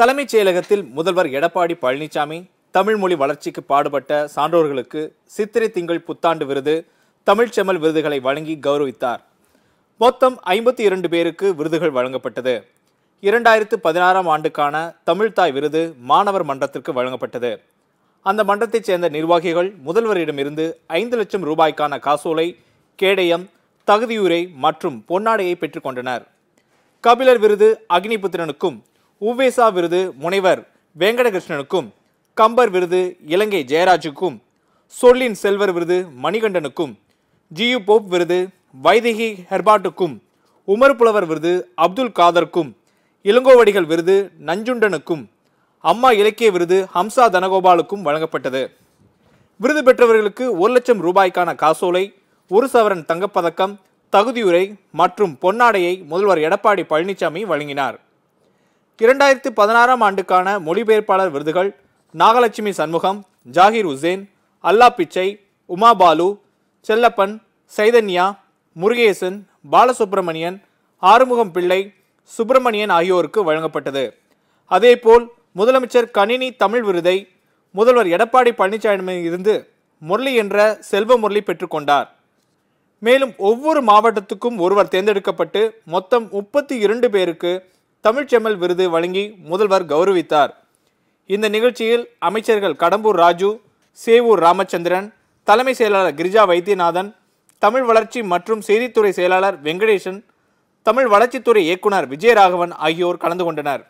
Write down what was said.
தலைமைச் செயலகத்தில் முதல்வர் எடப்பாடி பழனிசாமி தமிழ்மொழி வளர்ச்சிக்கு பாடுபட்ட சான்றோர்களுக்கு சித்திரை திங்கள் புத்தாண்டு விருது தமிழ்ச்செமல் விருதுகளை வழங்கி கௌரவித்தார் மொத்தம் ஐம்பத்தி இரண்டு பேருக்கு விருதுகள் வழங்கப்பட்டது இரண்டாயிரத்து பதினாறாம் ஆண்டுக்கான தமிழ்தாய் விருது மாணவர் மன்றத்திற்கு வழங்கப்பட்டது அந்த மன்றத்தைச் சேர்ந்த நிர்வாகிகள் முதல்வரிடமிருந்து ஐந்து லட்சம் ரூபாய்க்கான காசோலை கேடயம் தகுதியுரை மற்றும் பொன்னாடையை பெற்றுக்கொண்டனர் கபிலர் விருது அக்னிபுத்திரனுக்கும் உவேசா விருது முனைவர் வெங்கடகிருஷ்ணனுக்கும் கம்பர் விருது இலங்கை ஜெயராஜுக்கும் சொல்லின் செல்வர் விருது மணிகண்டனுக்கும் ஜியு போப் விருது வைதிகி ஹெர்பாட்டுக்கும் உமர் புலவர் விருது அப்துல் காதருக்கும் இளங்கோவடிகள் விருது நஞ்சுண்டனுக்கும் அம்மா இலக்கிய விருது ஹம்சா தனகோபாலுக்கும் வழங்கப்பட்டது விருது பெற்றவர்களுக்கு ஒரு லட்சம் ரூபாய்க்கான காசோலை ஒரு சவரன் தங்கப்பதக்கம் தகுதியுரை மற்றும் பொன்னாடையை முதல்வர் எடப்பாடி பழனிசாமி வழங்கினார் இரண்டாயிரத்து பதினாறாம் ஆண்டுக்கான மொழிபெயர்ப்பாளர் விருதுகள் நாகலட்சுமி சண்முகம் ஜாகிர் உசேன் அல்லா பிச்சை உமா பாலு செல்லப்பன் சைதன்யா முருகேசன் பாலசுப்பிரமணியன் ஆறுமுகம் பிள்ளை சுப்பிரமணியன் ஆகியோருக்கு வழங்கப்பட்டது அதேபோல் முதலமைச்சர் கணினி தமிழ் விருதை முதல்வர் எடப்பாடி இருந்து முரளி என்ற செல்வ முரளி பெற்றுக்கொண்டார் மேலும் ஒவ்வொரு மாவட்டத்துக்கும் ஒருவர் தேர்ந்தெடுக்கப்பட்டு மொத்தம் முப்பத்தி இரண்டு பேருக்கு தமிழ்ச்செம்மல் விருது வழங்கி முதல்வர் கௌரவித்தார் இந்த நிகழ்ச்சியில் அமைச்சர்கள் கடம்பூர் ராஜு சேவூர் ராமச்சந்திரன் தலைமை செயலாளர் கிரிஜா வைத்தியநாதன் தமிழ் வளர்ச்சி மற்றும் செய்தித்துறை செயலாளர் வெங்கடேசன் தமிழ் வளர்ச்சித்துறை இயக்குனர் விஜயராகவன் ஆகியோர் கலந்து கொண்டனர்